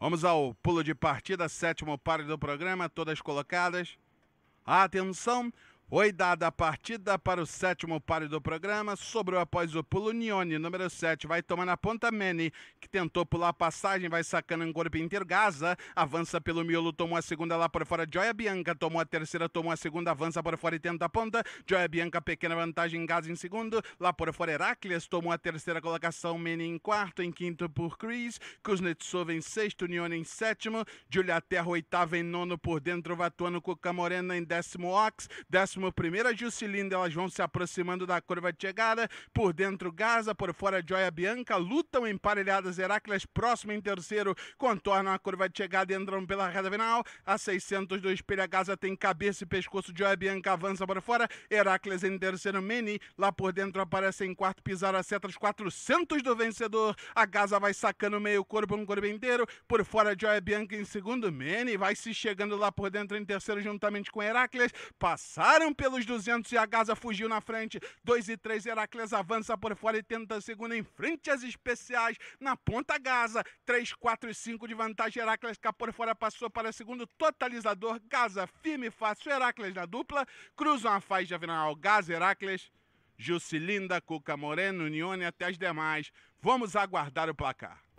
Vamos ao pulo de partida, sétimo páreo do programa, todas colocadas. Atenção, Oi, dada a partida para o sétimo páreo do programa, sobrou após o pulo Nione, número 7, vai tomando a ponta Manny, que tentou pular a passagem, vai sacando um corpo inteiro, Gaza, avança pelo miolo, tomou a segunda lá por fora, Joia Bianca tomou a terceira, tomou a segunda, avança por fora e tenta a ponta, Joia Bianca, pequena vantagem, Gaza em segundo, lá por fora Heracles tomou a terceira colocação, Manny em quarto, em quinto por Chris, Kuznetsov em sexto, Nione em sétimo, Julia Terra oitava em nono por dentro, Vatuano, Cuca Morena em décimo Ox, décimo primeira Juscelino, elas vão se aproximando da curva de chegada, por dentro Gaza, por fora Joia Bianca, lutam emparelhadas Heráclias, próximo em terceiro, contornam a curva de chegada e entram pela reta final, a 600 do Espelho Gaza tem cabeça e pescoço, Joia Bianca avança para fora, Heráclias em terceiro, Meni, lá por dentro aparece em quarto, pisar a seta, os 400 do vencedor, a Gaza vai sacando meio corpo, um corpo inteiro, por fora Joia Bianca em segundo, Meni vai se chegando lá por dentro em terceiro juntamente com Heráclias. passaram pelos 200 e a Gaza fugiu na frente. 2 e 3, Heracles avança por fora e tenta a segunda em frente às especiais. Na ponta, Gaza. 3, 4 e 5 de vantagem. Heracles cá por fora passou para o segundo totalizador. Gaza firme e fácil. Heracles na dupla. Cruzam a faixa final. Gaza, Heracles. Jucilinda, Cuca Moreno, Nione até as demais. Vamos aguardar o placar.